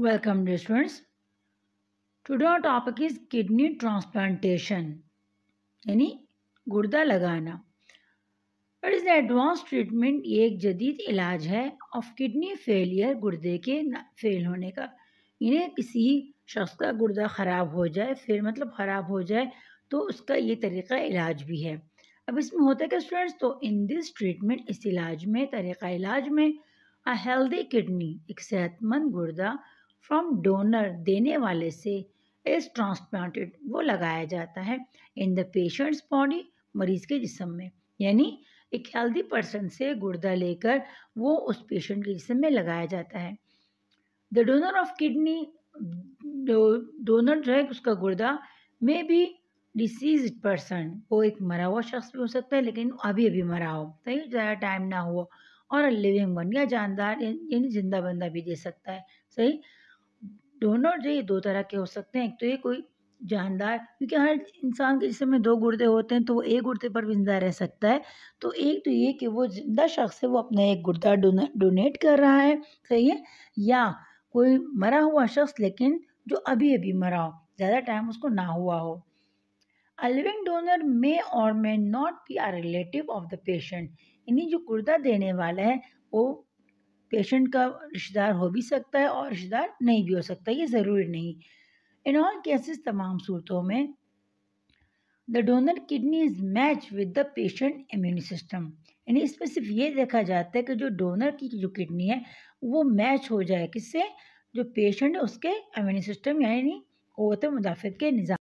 welcome the students Today topic topic is kidney यानी गुर्दा लगाना इट इज़ एडवांस ट्रीटमेंट ये एक जदीद इलाज है ऑफ किडनी फेलियर गुर्दे के फेल होने का इन्हें किसी शख्स का गुर्दा ख़राब हो जाए फिर मतलब ख़राब हो जाए तो उसका ये तरीका इलाज भी है अब इसमें होता है क्या स्टूडेंट्स तो इन दिस ट्रीटमेंट इस इलाज में तरीका इलाज में अ हेल्दी किडनी एक सेहतमंद गुर्दा फ्रॉम डोनर देने वाले से इस ट्रांसप्लांटेड वो लगाया जाता है इन द पेशेंट्स बॉडी मरीज के जिसम में यानी एक हेल्दी पर्सन से गुर्दा लेकर वो उस पेशेंट के जिसम में लगाया जाता है the donor of kidney donor जो है उसका गुर्दा में भी डिसीज पर्सन वो एक मरा हुआ शख्स भी हो सकता है लेकिन अभी अभी मरा हो सही ज़्यादा टाइम ना हुआ और लिविंग वन या जानदार यानी जिंदा बंदा भी दे सकता है सही डोनर जो ये दो तरह के हो सकते हैं एक तो ये कोई जानदार क्योंकि हर इंसान के जिसमें दो गुर्दे होते हैं तो वो एक गुर्दे पर भी जिंदा रह सकता है तो एक तो ये कि वो जिंदा शख्स है वो अपना एक गुर्दा डोनेट कर रहा है सही है या कोई मरा हुआ शख्स लेकिन जो अभी अभी मरा हो ज़्यादा टाइम उसको ना हुआ हो अ लिविंग डोनर मे और may not be a relative of the patient यानी जो गुर्दा देने वाला है वो पेशेंट का रिश्तेदार हो भी सकता है और रिश्तेदार नहीं भी हो सकता ये ज़रूरी नहीं इन ऑल केसेस तमाम सूरतों में the donor kidney is match with the patient immune system यानी इसमें सिर्फ ये देखा जाता है कि जो डोनर की जो किडनी है वो मैच हो जाए किससे जो पेशेंट है उसके इम्यून सिस्टम यानी होते मुदाफ़त के निज़ाम